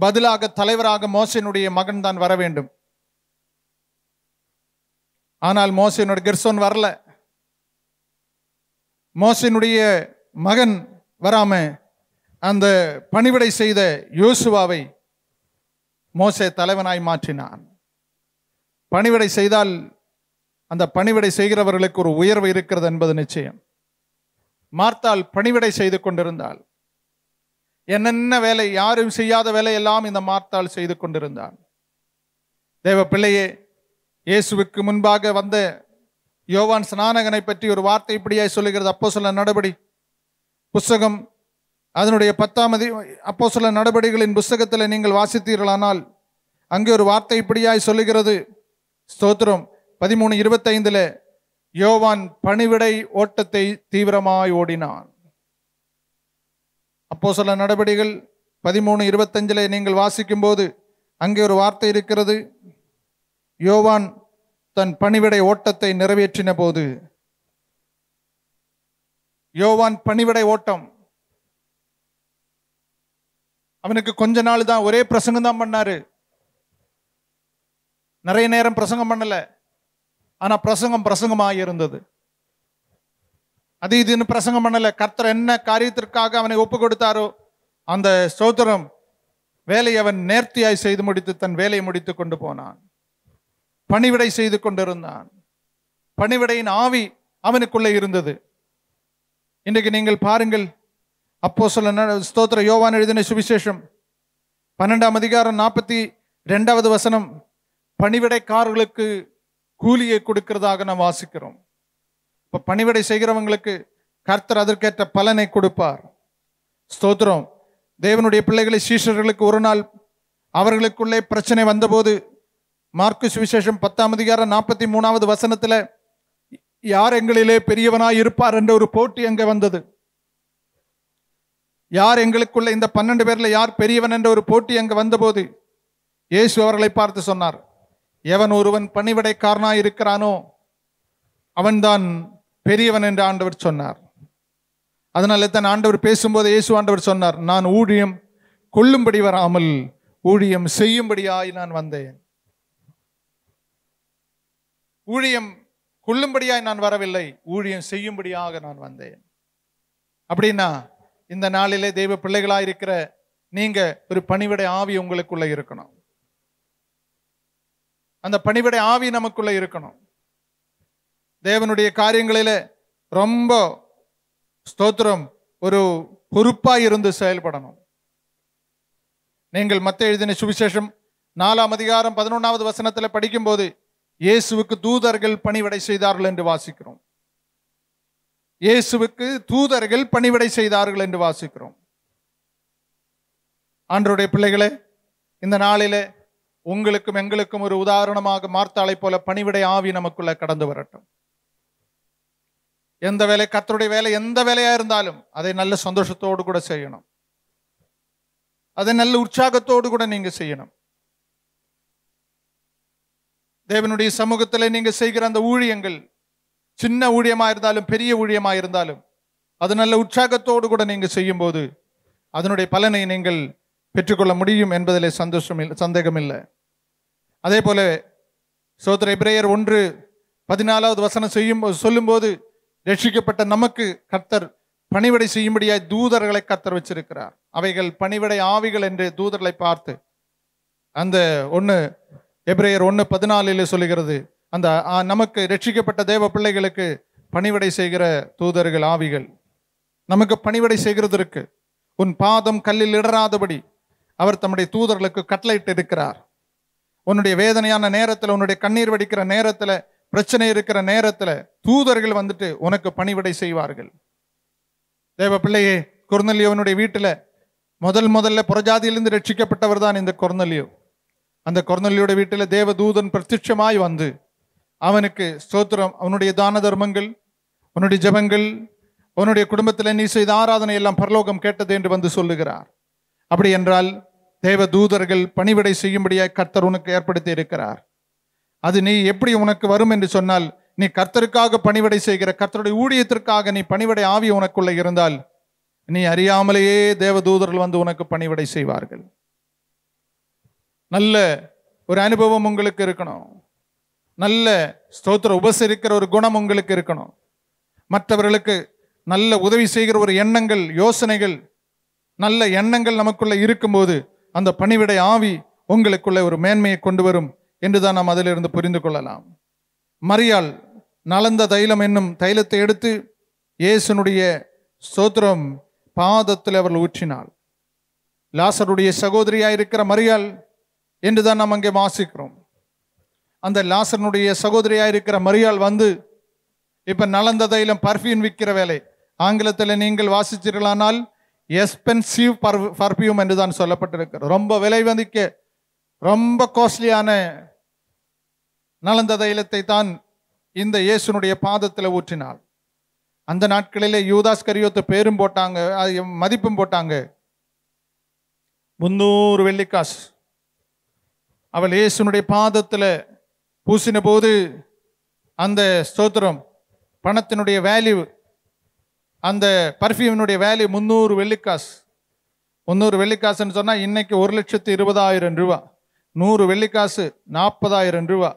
பதிலாக தலைவராக மோசையினுடைய மகன் தான் வர வேண்டும் ஆனால் மோசையினுடைய கெர்சோன் வரல மோசையினுடைய மகன் வராம அந்த பணிவிடை செய்த யோசுவாவை மோசே தலைவனாய் மாற்றினான் பணிவிடை செய்தால் அந்த பணிவிடை செய்கிறவர்களுக்கு ஒரு உயர்வு இருக்கிறது என்பது நிச்சயம் மார்த்தால் பணிவிடை செய்து கொண்டிருந்தால் என்னென்ன வேலை யாரும் செய்யாத வேலை எல்லாம் இந்த மார்த்தால் செய்து கொண்டிருந்தான் தேவ பிள்ளையே இயேசுவுக்கு முன்பாக வந்த யோவான் ஸ்நானகனை பற்றி ஒரு வார்த்தை இப்படியாய் சொல்லுகிறது அப்போ சொல்ல நடபடி புஸ்தகம் அதனுடைய பத்தாம் அதி அப்போ சில நடவடிக்கைகளின் புஸ்தகத்தில் நீங்கள் வாசித்தீர்களானால் அங்கே ஒரு வார்த்தை இப்படியாய் சொல்லுகிறது ஸ்தோத்திரம் பதிமூணு இருபத்தைந்தில் யோவான் பணிவிடை ஓட்டத்தை தீவிரமாய் ஓடினான் அப்போ சில நடவடிக்கைகள் பதிமூணு இருபத்தஞ்சில் நீங்கள் வாசிக்கும்போது அங்கே ஒரு வார்த்தை இருக்கிறது யோவான் தன் பணிவிடை ஓட்டத்தை நிறைவேற்றின போது யோவான் பணிவிடை ஓட்டம் அவனுக்கு கொஞ்ச நாள் தான் ஒரே பிரசங்கம் தான் பண்ணாரு நிறைய நேரம் பிரசங்கம் பண்ணல ஆனா பிரசங்கம் பிரசங்கமாக இருந்தது அது இதுன்னு பிரசங்கம் பண்ணல கர்த்தர் என்ன காரியத்திற்காக அவனை ஒப்பு கொடுத்தாரோ அந்த ஸ்தோத்திரம் வேலையை அவன் நேர்த்தியாய் செய்து முடித்து தன் வேலையை முடித்து கொண்டு போனான் பணிவிடை செய்து கொண்டிருந்தான் பணிவிடையின் ஆவி அவனுக்குள்ளே இருந்தது இன்றைக்கு நீங்கள் பாருங்கள் அப்போ சொல்ல ஸ்தோத்திர யோவான் எழுதின சுவிசேஷம் பன்னெண்டாம் அதிகாரம் நாற்பத்தி ரெண்டாவது வசனம் பணிவிடைக்காரர்களுக்கு கூலியை கொடுக்கிறதாக நாம் வாசிக்கிறோம் இப்போ பணிவிடை செய்கிறவங்களுக்கு கர்த்தர் அதற்கேற்ற பலனை கொடுப்பார் ஸ்தோத்திரம் தேவனுடைய பிள்ளைகளை சீஷர்களுக்கு ஒரு நாள் அவர்களுக்குள்ளே பிரச்சனை வந்தபோது மார்க்கு சுவிசேஷம் பத்தாம் அதிகாரம் நாற்பத்தி மூணாவது வசனத்தில் யார் எங்களிலே பெரியவனாய் இருப்பார் என்ற ஒரு போட்டி அங்கே வந்தது யார் எங்களுக்குள்ள இந்த பன்னெண்டு பேரில் யார் பெரியவன் என்ற ஒரு போட்டி அங்கு வந்தபோது இயேசு அவர்களை பார்த்து சொன்னார் எவன் ஒருவன் பணிவிடைக்காரனாய் இருக்கிறானோ அவன்தான் பெரியவன் என்று ஆண்டவர் சொன்னார் அதனால தான் ஆண்டவர் பேசும்போது இயேசு ஆண்டவர் சொன்னார் நான் ஊழியம் கொல்லும்படி வராமல் ஊழியம் செய்யும்படியாய் நான் வந்தேன் ஊழியம் கொல்லும்படியாய் நான் வரவில்லை ஊழியம் செய்யும்படியாக நான் வந்தேன் அப்படின்னா இந்த நாளிலே தெய்வ பிள்ளைகளாக இருக்கிற நீங்க ஒரு பணிவிடை ஆவி உங்களுக்குள்ள இருக்கணும் அந்த பணிவிடை ஆவி நமக்குள்ள இருக்கணும் தேவனுடைய காரியங்களில ரொம்ப ஸ்தோத்திரம் ஒரு பொறுப்பா இருந்து செயல்படணும் நீங்கள் மத்த எழுதின சுவிசேஷம் நாலாம் அதிகாரம் பதினொன்றாவது வசனத்தில் படிக்கும்போது இயேசுவுக்கு தூதர்கள் பணிவிடை செய்தார்கள் என்று வாசிக்கிறோம் இயேசுவுக்கு தூதர்கள் பணிவிடை செய்தார்கள் என்று வாசிக்கிறோம் ஆண்டருடைய பிள்ளைகளே இந்த நாளில உங்களுக்கும் எங்களுக்கும் ஒரு உதாரணமாக மார்த்தாளை போல பணிவிடை ஆவி நமக்குள்ள கடந்து வரட்டும் எந்த வேலை கத்தருடைய வேலை எந்த வேலையா இருந்தாலும் அதை நல்ல சந்தோஷத்தோடு கூட செய்யணும் அதை நல்ல உற்சாகத்தோடு கூட நீங்க செய்யணும் தேவனுடைய சமூகத்தில் நீங்க செய்கிற அந்த ஊழியங்கள் சின்ன ஊழியமாக இருந்தாலும் பெரிய ஊழியமாக இருந்தாலும் அது நல்ல உற்சாகத்தோடு கூட நீங்கள் செய்யும்போது அதனுடைய பலனை நீங்கள் பெற்றுக்கொள்ள முடியும் என்பதில் சந்தோஷம் இல்லை சந்தேகம் இல்லை அதே போல சோதர இப்ரேயர் ஒன்று பதினாலாவது வசனம் செய்யும் சொல்லும்போது ரட்சிக்கப்பட்ட நமக்கு கர்த்தர் பணிவிடை செய்யும்படியாக தூதர்களை கர்த்தர் வச்சிருக்கிறார் அவைகள் பணிவிடை ஆவிகள் என்று தூதர்களை பார்த்து அந்த ஒன்று எப்ரேயர் ஒன்று பதினாலில் சொல்லுகிறது அந்த நமக்கு ரட்சிக்கப்பட்ட தேவ பிள்ளைகளுக்கு பணிவிடை செய்கிற தூதர்கள் ஆவிகள் நமக்கு பணிவிடை செய்கிறதற்கு உன் பாதம் கல்லில் இடராதபடி அவர் தம்முடைய தூதர்களுக்கு கட்லைட்டு இருக்கிறார் உன்னுடைய வேதனையான நேரத்தில் உன்னுடைய கண்ணீர் வடிக்கிற நேரத்தில் பிரச்சனை இருக்கிற நேரத்தில் தூதர்கள் வந்துட்டு உனக்கு பணிவிடை செய்வார்கள் தேவ பிள்ளையே கொர்நலியோவனுடைய வீட்டில் முதல் முதல்ல புறஜாதியிலிருந்து ரட்சிக்கப்பட்டவர் தான் இந்த கொர்நலியோ அந்த கொர்நலியோட வீட்டில் தேவ தூதன் பிரத்யட்சமாய் வந்து அவனுக்கு ஸ்தோத்திரம் அவனுடைய தான தர்மங்கள் உன்னுடைய ஜபங்கள் உன்னுடைய குடும்பத்தில் நீ செய்த ஆராதனை எல்லாம் பரலோகம் கேட்டது என்று வந்து சொல்லுகிறார் அப்படி என்றால் தேவ தூதர்கள் பணிவிடை செய்யும்படியாக கர்த்தர் உனக்கு ஏற்படுத்தி இருக்கிறார் அது நீ எப்படி உனக்கு வரும் என்று சொன்னால் நீ கர்த்தருக்காக பணிவிடை செய்கிற கர்த்தருடைய ஊழியத்திற்காக நீ பணிவிடை ஆவி உனக்குள்ளே இருந்தால் நீ அறியாமலேயே தேவ தூதர்கள் வந்து உனக்கு பணிவிடை செய்வார்கள் நல்ல ஒரு அனுபவம் உங்களுக்கு இருக்கணும் நல்ல ஸ்தோத்திர உபசரிக்கிற ஒரு குணம் உங்களுக்கு இருக்கணும் மற்றவர்களுக்கு நல்ல உதவி செய்கிற ஒரு எண்ணங்கள் யோசனைகள் நல்ல எண்ணங்கள் நமக்குள்ள இருக்கும்போது அந்த பணிவிடை ஆவி உங்களுக்குள்ள ஒரு மேன்மையை கொண்டு வரும் என்று தான் நாம் அதிலிருந்து புரிந்து கொள்ளலாம் மரியாள் நலந்த தைலம் என்னும் தைலத்தை எடுத்து இயேசுனுடைய ஸ்தோத்திரம் பாதத்தில் அவள் ஊற்றினாள் லாசருடைய சகோதரியாயிருக்கிற மரியாள் என்று தான் நாம் அங்கே வாசிக்கிறோம் அந்த லாசனுடைய சகோதரியாக இருக்கிற மரியாள் வந்து இப்போ நலந்த தைலம் பர்ஃப்யூம் விற்கிற வேலை ஆங்கிலத்தில் நீங்கள் வாசிச்சீர்களானால் எக்ஸ்பென்சிவ் பர் பர்ஃப்யூம் என்று தான் சொல்லப்பட்டிருக்கிறது ரொம்ப விலை வந்திக்க ரொம்ப காஸ்ட்லியான நலந்த தைலத்தை தான் இந்த இயேசுனுடைய பாதத்தில் ஊற்றினாள் அந்த நாட்களிலே யூதாஸ் கரியோத்து பேரும் போட்டாங்க மதிப்பும் போட்டாங்க முந்நூறு வெள்ளிக்காசு அவள் இயேசுனுடைய பாதத்தில் பூசின போது அந்த ஸ்தோத்திரம் பணத்தினுடைய வேல்யூ அந்த பர்ஃப்யூமினுடைய வேல்யூ முந்நூறு வெள்ளிக்காசு முந்நூறு வெள்ளிக்காசுன்னு சொன்னால் இன்றைக்கி ஒரு லட்சத்து இருபதாயிரம் ரூபா நூறு வெள்ளிக்காசு நாற்பதாயிரம் ரூபா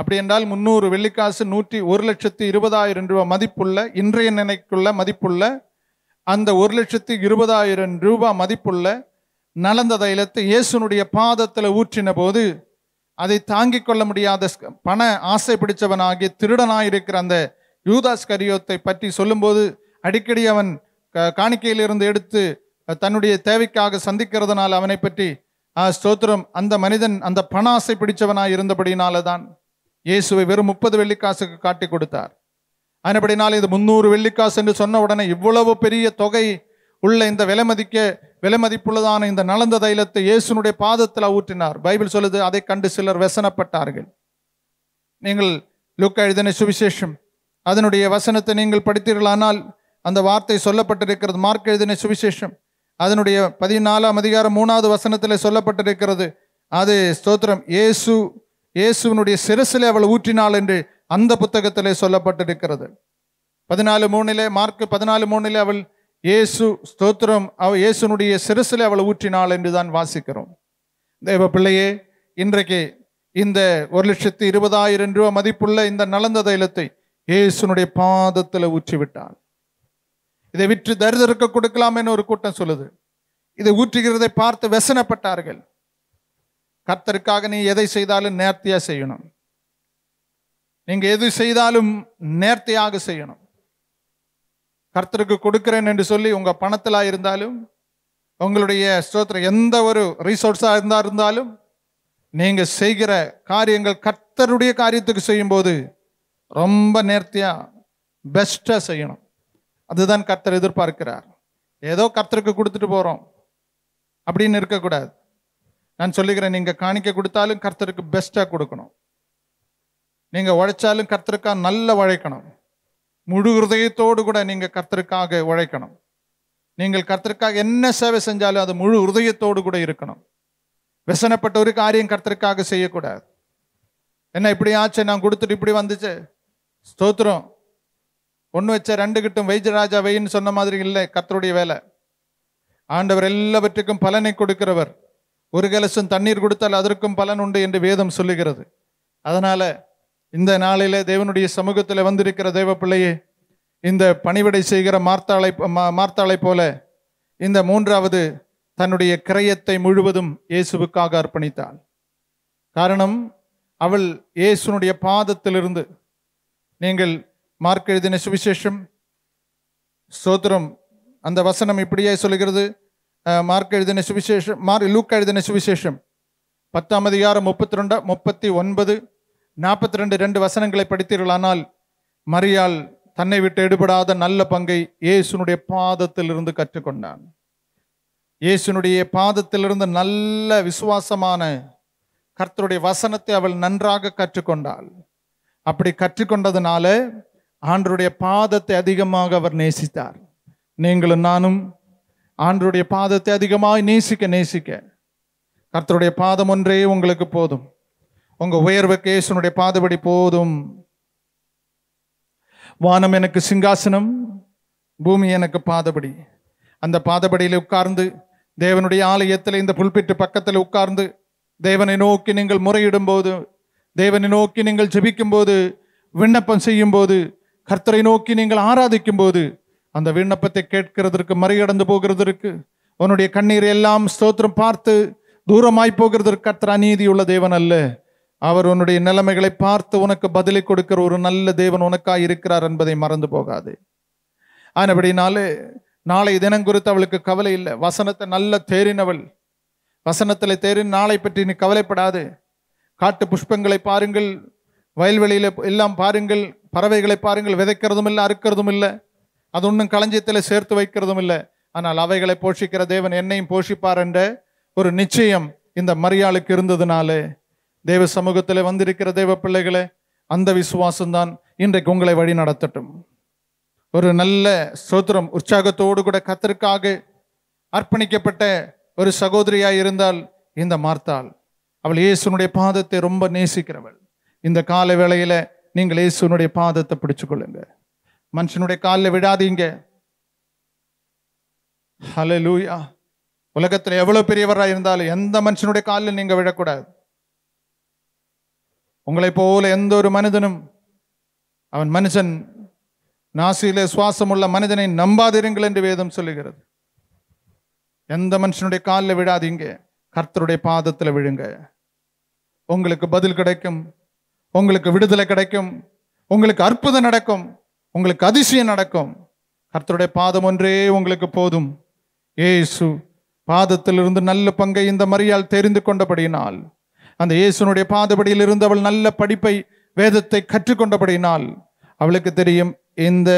அப்படி என்றால் முந்நூறு வெள்ளிக்காசு நூற்றி ஒரு லட்சத்து இருபதாயிரம் ரூபா மதிப்புள்ள இன்றைய நினைக்குள்ள மதிப்புள்ள அந்த ஒரு லட்சத்து இருபதாயிரம் ரூபா மதிப்புள்ள நலந்த தைலத்தை இயேசுனுடைய பாதத்தில் ஊற்றின போது அதை தாங்கிக் கொள்ள முடியாத பண ஆசை பிடிச்சவனாகிய திருடனாக இருக்கிற அந்த யூதாஸ் கரியோத்தை பற்றி சொல்லும்போது அடிக்கடி அவன் காணிக்கையிலிருந்து எடுத்து தன்னுடைய தேவைக்காக சந்திக்கிறதுனால் அவனை பற்றி ஸ்தோத்திரம் அந்த மனிதன் அந்த பண ஆசை பிடிச்சவனாய் இருந்தபடினால தான் இயேசுவை வெறும் முப்பது வெள்ளிக்காசுக்கு காட்டி கொடுத்தார் அதனபடினால் இது முந்நூறு வெள்ளிக்காசு என்று சொன்ன உடனே இவ்வளவு பெரிய தொகை உள்ள இந்த விலை மதிக்க விலை மதிப்புள்ளதான இந்த நலந்த தைலத்தை இயேசுனுடைய பாதத்தில் ஊற்றினார் பைபிள் சொல்லுது அதை கண்டு சிலர் வசனப்பட்டார்கள் நீங்கள் லுக்க எழுதின சுவிசேஷம் அதனுடைய வசனத்தை நீங்கள் படித்தீர்களானால் அந்த வார்த்தை சொல்லப்பட்டிருக்கிறது மார்க் எழுதின சுவிசேஷம் அதனுடைய பதினாலாம் அதிகாரம் மூணாவது வசனத்தில் சொல்லப்பட்டிருக்கிறது அது ஸ்தோத்திரம் இயேசு இயேசுவனுடைய சிரசில் அவள் ஊற்றினாள் என்று அந்த புத்தகத்திலே சொல்லப்பட்டிருக்கிறது பதினாலு மூணிலே மார்க் பதினாலு மூணிலே அவள் இயேசு ஸ்தோத்திரம் அவ இயேசுனுடைய சிறுசில் அவளை ஊற்றினாள் என்று தான் வாசிக்கிறோம் தேவ பிள்ளையே இன்றைக்கு இந்த ஒரு லட்சத்து இருபதாயிரம் ரூபாய் மதிப்புள்ள இந்த நலந்த தைலத்தை இயேசுனுடைய பாதத்தில் ஊற்றிவிட்டாள் இதை விற்று தரிதருக்கு கொடுக்கலாம் என்று ஒரு கூட்டம் சொல்லுது இதை ஊற்றுகிறதை பார்த்து வெசனப்பட்டார்கள் கர்த்தருக்காக நீ எதை செய்தாலும் நேர்த்தியாக செய்யணும் நீங்கள் எது செய்தாலும் நேர்த்தியாக செய்யணும் கர்த்தருக்கு கொடுக்குறேன் என்று சொல்லி உங்கள் பணத்தில் இருந்தாலும் உங்களுடைய ஸ்தோத்திரம் எந்த ஒரு ரிசோர்ஸாக இருந்தால் இருந்தாலும் நீங்கள் செய்கிற காரியங்கள் கர்த்தருடைய காரியத்துக்கு செய்யும்போது ரொம்ப நேர்த்தியாக பெஸ்ட்டாக செய்யணும் அதுதான் கர்த்தர் எதிர்பார்க்கிறார் ஏதோ கர்த்தருக்கு கொடுத்துட்டு போகிறோம் அப்படின்னு இருக்கக்கூடாது நான் சொல்லிக்கிறேன் நீங்கள் காணிக்க கொடுத்தாலும் கர்த்தருக்கு பெஸ்ட்டாக கொடுக்கணும் நீங்கள் உழைச்சாலும் கர்த்தருக்காக நல்ல உழைக்கணும் முழு ஹிருதயத்தோடு கூட நீங்கள் கர்த்தருக்காக உழைக்கணும் நீங்கள் கர்த்தருக்காக என்ன சேவை செஞ்சாலும் அது முழு ஹிருதயத்தோடு கூட இருக்கணும் விசனப்பட்ட ஒரு காரியம் கர்த்தருக்காக செய்யக்கூடாது என்ன இப்படி ஆச்சு நான் கொடுத்துட்டு இப்படி வந்துச்சு ஸ்தோத்திரம் ஒன்று வச்ச ரெண்டு கிட்டும் வைஜராஜா வெயின்னு சொன்ன மாதிரி இல்லை கர்த்தருடைய வேலை ஆண்டவர் எல்லாவற்றுக்கும் பலனை கொடுக்கிறவர் ஒரு கலசம் தண்ணீர் கொடுத்தால் அதற்கும் பலன் உண்டு என்று வேதம் சொல்லுகிறது அதனால் இந்த நாளிலே தேவனுடைய சமூகத்தில் வந்திருக்கிற தேவ பிள்ளையே இந்த பணிவிடை செய்கிற மார்த்தாளை மார்த்தாளை போல இந்த மூன்றாவது தன்னுடைய கிரயத்தை முழுவதும் இயேசுவுக்காக அர்ப்பணித்தாள் காரணம் அவள் இயேசுனுடைய பாதத்திலிருந்து நீங்கள் மார்க் எழுதின சுவிசேஷம் சோத்திரம் அந்த வசனம் இப்படியே சொல்கிறது மார்க் எழுதின சுவிசேஷம் மார்க் லூக் எழுதின சுவிசேஷம் பத்தாம் அதிகாரம் முப்பத்தி ரெண்டா முப்பத்தி ஒன்பது நாற்பத்தி ரெண்டு ரெண்டு வசனங்களை படித்தீர்களானால் மரியாள் தன்னை விட்டு எடுபடாத நல்ல பங்கை இயேசுனுடைய பாதத்திலிருந்து கற்றுக்கொண்டான் இயேசுனுடைய பாதத்திலிருந்து நல்ல விசுவாசமான கர்த்தருடைய வசனத்தை அவள் நன்றாக கற்றுக்கொண்டாள் அப்படி கற்றுக்கொண்டதுனால ஆண்டருடைய பாதத்தை அதிகமாக அவர் நேசித்தார் நீங்களும் நானும் ஆண்டருடைய பாதத்தை அதிகமாக நேசிக்க நேசிக்க கர்த்தருடைய பாதம் ஒன்றே உங்களுக்கு போதும் உங்க உயர்வுக்கு இயேசுனுடைய பாதபடி போதும் வானம் எனக்கு சிங்காசனம் பூமி எனக்கு பாதபடி அந்த பாதபடியில் உட்கார்ந்து தேவனுடைய ஆலயத்தில் இந்த புல்பிட்டு பக்கத்தில் உட்கார்ந்து தேவனை நோக்கி நீங்கள் முறையிடும் போது தேவனை நோக்கி நீங்கள் ஜபிக்கும் போது விண்ணப்பம் செய்யும் போது கர்த்தரை நோக்கி நீங்கள் ஆராதிக்கும் போது அந்த விண்ணப்பத்தை கேட்கிறதற்கு மறியடந்து போகிறதற்கு உன்னுடைய கண்ணீர் எல்லாம் ஸ்தோத்திரம் பார்த்து தூரமாய் போகிறதற்கு கர்த்தர் அநீதி உள்ள தேவன் அல்ல அவர் உன்னுடைய நிலைமைகளை பார்த்து உனக்கு பதிலை கொடுக்கிற ஒரு நல்ல தேவன் உனக்கா இருக்கிறார் என்பதை மறந்து போகாது ஆனபடினாலே நாளை தினம் குறித்து அவளுக்கு கவலை இல்லை வசனத்தை நல்ல தேறினவள் வசனத்தில் தேறின் நாளை பற்றி நீ கவலைப்படாது காட்டு புஷ்பங்களை பாருங்கள் வயல்வெளியில் எல்லாம் பாருங்கள் பறவைகளை பாருங்கள் விதைக்கிறதும் இல்லை அறுக்கிறதும் இல்லை அது ஒன்றும் களஞ்சியத்தில் சேர்த்து வைக்கிறதும் இல்லை ஆனால் அவைகளை போஷிக்கிற தேவன் என்னையும் போஷிப்பார் என்ற ஒரு நிச்சயம் இந்த மரியாளுக்கு இருந்ததுனாலே தேவ சமூகத்தில் வந்திருக்கிற தேவ பிள்ளைகளே அந்த விசுவாசம்தான் இன்றைக்கு உங்களை வழி நடத்தட்டும் ஒரு நல்ல சோத்திரம் உற்சாகத்தோடு கூட கத்திற்காக அர்ப்பணிக்கப்பட்ட ஒரு சகோதரியாக இருந்தால் இந்த மார்த்தாள் அவள் இயேசுனுடைய பாதத்தை ரொம்ப நேசிக்கிறவள் இந்த கால வேளையில நீங்கள் இயேசுனுடைய பாதத்தை பிடிச்சு கொள்ளுங்க மனுஷனுடைய காலில் விடாதீங்க ஹலோ லூயா உலகத்தில் எவ்வளோ பெரியவராக இருந்தாலும் எந்த மனுஷனுடைய காலில் நீங்கள் விழக்கூடாது போல எந்த ஒரு மனிதனும் அவன் மனுஷன் നാസിയിലെ சுவாசமுள்ள மனிதனை நம்பாதிருங்கள் என்று வேதம் சொல்லுகிறது எந்த மனுஷனுடைய காலில் விழாதீங்க கர்த்தருடைய பாதத்தில் விழுங்க உங்களுக்கு பதில் கிடைக்கும் உங்களுக்கு விடுதலை கிடைக்கும் உங்களுக்கு அற்புதம் நடக்கும் உங்களுக்கு அதிசயம் நடக்கும் கர்த்தருடைய பாதம் ஒன்றே உங்களுக்கு போதும் ஏசு பாதத்திலிருந்து நல்ல பங்கை இந்த மரியால் தெரிந்து கொண்டபடியினால் அந்த இயேசுனுடைய பாதபடியில் இருந்து அவள் நல்ல படிப்பை வேதத்தை கற்றுக்கொண்டபடியினால் அவளுக்கு தெரியும் இந்த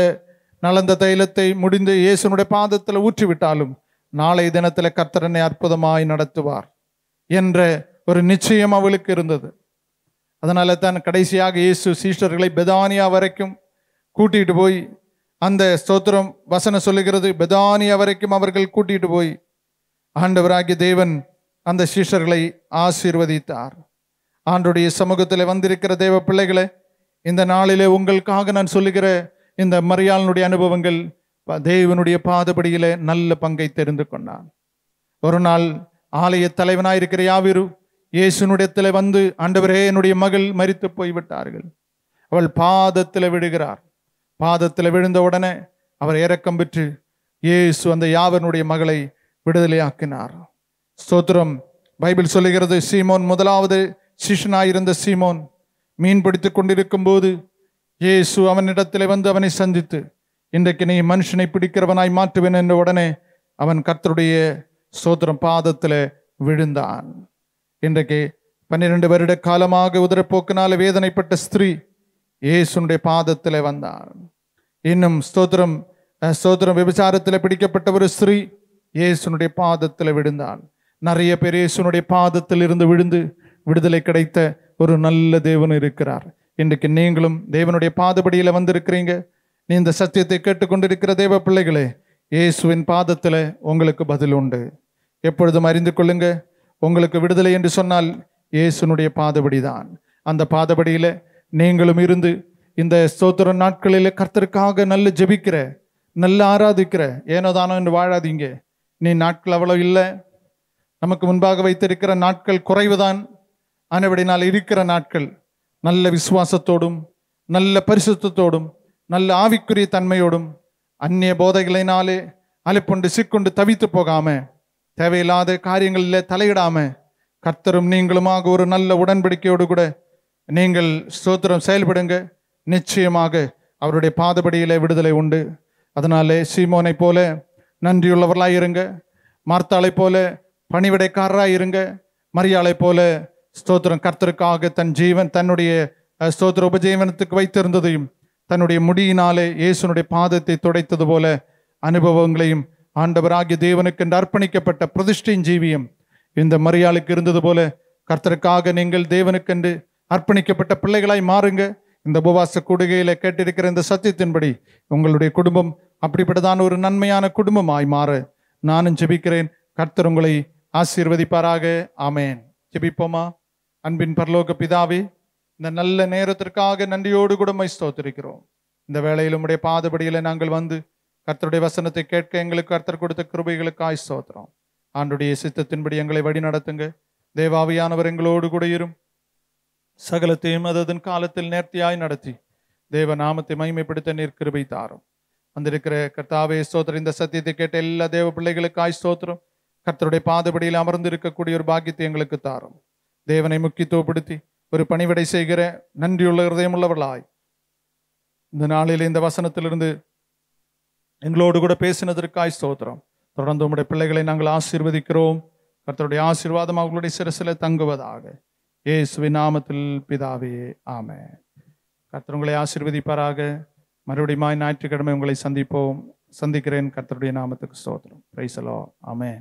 நலந்த தைலத்தை முடிந்து இயேசுனுடைய பாதத்தில் ஊற்றிவிட்டாலும் நாளை தினத்தில் கர்த்தரனை அற்புதமாய் நடத்துவார் என்ற ஒரு நிச்சயம் அவளுக்கு இருந்தது அதனால தான் கடைசியாக இயேசு சீஷர்களை பெதானியா வரைக்கும் கூட்டிகிட்டு போய் அந்த ஸ்தோத்திரம் வசனம் சொல்லுகிறது பெதானியா வரைக்கும் அவர்கள் கூட்டிகிட்டு போய் ஆண்டவராகிய தேவன் அந்த சீஷர்களை ஆசீர்வதித்தார் ஆண்டுடைய சமூகத்தில் வந்திருக்கிற தேவ பிள்ளைகளே இந்த நாளிலே உங்களுக்காக நான் சொல்லுகிற இந்த மரியாளனுடைய அனுபவங்கள் தேவனுடைய பாதபடியிலே நல்ல பங்கை தெரிந்து கொண்டான் ஒரு நாள் ஆலய தலைவனாயிருக்கிற யாவிரு இயேசுனுடையத்தில் வந்து ஆண்டவரே என்னுடைய மகள் மறித்து போய்விட்டார்கள் அவள் பாதத்தில் விழுகிறார் பாதத்தில் விழுந்த உடனே அவர் இறக்கம் பெற்று இயேசு அந்த யாவனுடைய மகளை விடுதலையாக்கினார் ஸ்தோத்திரம் பைபிள் சொல்லுகிறது சீமோன் முதலாவது சிஷனாயிருந்த சீமோன் மீன் பிடித்து கொண்டிருக்கும் போது இயேசு அவனிடத்தில் வந்து அவனை சந்தித்து இன்றைக்கு நீ மனுஷனை பிடிக்கிறவனாய் மாற்றுவேன் என்ற உடனே அவன் கர்த்தருடைய சோதரம் பாதத்தில் விழுந்தான் இன்றைக்கு பன்னிரெண்டு வருட காலமாக உதரப்போக்கினால வேதனைப்பட்ட ஸ்திரீ இயேசுடைய பாதத்தில் வந்தார் இன்னும் ஸ்தோத்திரம் ஸ்தோத்திரம் விபச்சாரத்தில் பிடிக்கப்பட்ட ஒரு ஸ்திரீ இயேசுனுடைய பாதத்தில் விழுந்தான் நிறைய பேர் இயேசுனுடைய பாதத்தில் இருந்து விழுந்து விடுதலை கிடைத்த ஒரு நல்ல தேவன் இருக்கிறார் இன்றைக்கு நீங்களும் தேவனுடைய பாதபடியில் வந்திருக்கிறீங்க நீ இந்த சத்தியத்தை கேட்டுக்கொண்டிருக்கிற தேவ பிள்ளைகளே இயேசுவின் பாதத்தில் உங்களுக்கு பதில் உண்டு எப்பொழுதும் அறிந்து கொள்ளுங்க உங்களுக்கு விடுதலை என்று சொன்னால் இயேசுனுடைய பாதபடி தான் அந்த பாதபடியில் நீங்களும் இருந்து இந்த ஸ்தோத்திர நாட்களில் கர்த்தருக்காக நல்ல ஜெபிக்கிற நல்ல ஆராதிக்கிற ஏனோதானோ என்று வாழாதீங்க நீ நாட்கள் அவ்வளோ இல்லை நமக்கு முன்பாக வைத்திருக்கிற நாட்கள் குறைவுதான் ஆனபடினால் இருக்கிற நாட்கள் நல்ல விசுவாசத்தோடும் நல்ல பரிசுத்தோடும் நல்ல ஆவிக்குரிய தன்மையோடும் அந்நிய போதைகளினாலே அலைப்புண்டு சிக்கொண்டு தவித்து போகாம தேவையில்லாத காரியங்களில் தலையிடாம கர்த்தரும் நீங்களுமாக ஒரு நல்ல உடன்படிக்கையோடு கூட நீங்கள் ஸ்தோத்திரம் செயல்படுங்க நிச்சயமாக அவருடைய பாதபடியிலே விடுதலை உண்டு அதனாலே சீமோனை போல நன்றியுள்ளவர்களாயிருங்க மார்த்தாளை போல பணிவிடைக்காரராக இருங்க மரியாதை போல ஸ்தோத்திரம் கர்த்தருக்காக தன் ஜீவன் தன்னுடைய ஸ்தோத்திர உபஜீவனத்துக்கு வைத்திருந்ததையும் தன்னுடைய முடியினாலே இயேசுனுடைய பாதத்தை துடைத்தது போல அனுபவங்களையும் ஆண்டவராகிய தேவனுக்கென்று அர்ப்பணிக்கப்பட்ட பிரதிஷ்டின் ஜீவியம் இந்த மரியாளுக்கு இருந்தது போல கர்த்தருக்காக நீங்கள் தேவனுக்கென்று அர்ப்பணிக்கப்பட்ட பிள்ளைகளாய் மாறுங்க இந்த உபவாச கூடுகையில் கேட்டிருக்கிற இந்த சத்தியத்தின்படி உங்களுடைய குடும்பம் அப்படிப்பட்டதான ஒரு நன்மையான குடும்பமாய் மாற நானும் ஜெபிக்கிறேன் கர்த்தர் உங்களை ஆசீர்வதிப்பாராக ஆமேன் ஜெபிப்போமா அன்பின் பரலோக பிதாவே இந்த நல்ல நேரத்திற்காக நன்றியோடு கூட மைஸ்தோத்திருக்கிறோம் இந்த வேளையில் உடைய பாதபடியில் நாங்கள் வந்து கர்த்தருடைய வசனத்தை கேட்க எங்களுக்கு கர்த்தர் கொடுத்த கிருபைகளுக்காய் ஸ்தோத்திரம் ஆண்டுடைய சித்தத்தின்படி எங்களை வழி நடத்துங்க தேவாவியானவர் எங்களோடு கூட இரும் சகலத்தையும் அதன் காலத்தில் நேர்த்தியாய் நடத்தி தேவ நாமத்தை மகிமைப்படுத்த நீர் கிருபை தாரும் வந்திருக்கிற கர்த்தாவே ஸ்தோத்திரம் இந்த சத்தியத்தை கேட்ட எல்லா தேவ பிள்ளைகளுக்காய் ஸ்தோத்திரம் கர்த்தருடைய பாதபடியில் அமர்ந்திருக்கக்கூடிய ஒரு பாக்கியத்தை எங்களுக்கு தாரும் தேவனை முக்கியத்துவப்படுத்தி ஒரு பணிவிடை செய்கிற நன்றியுள்ள ஹிரதயமுள்ளவர்களாய் இந்த நாளில் இந்த வசனத்திலிருந்து எங்களோடு கூட பேசினதற்காய் ஸ்தோத்திரம் தொடர்ந்து உங்களுடைய பிள்ளைகளை நாங்கள் ஆசீர்வதிக்கிறோம் கர்த்தருடைய ஆசீர்வாதம் அவர்களுடைய சிறசில தங்குவதாக ஏசுவி நாமத்தில் பிதாவே ஆம கர்த்தர் உங்களை ஆசீர்வதிப்பாராக மறுபடியும் ஞாயிற்றுக்கிழமை உங்களை சந்திப்போம் சந்திக்கிறேன் கர்த்தருடைய நாமத்துக்கு ஸ்தோத்திரம் பிரைசலோ ஆமே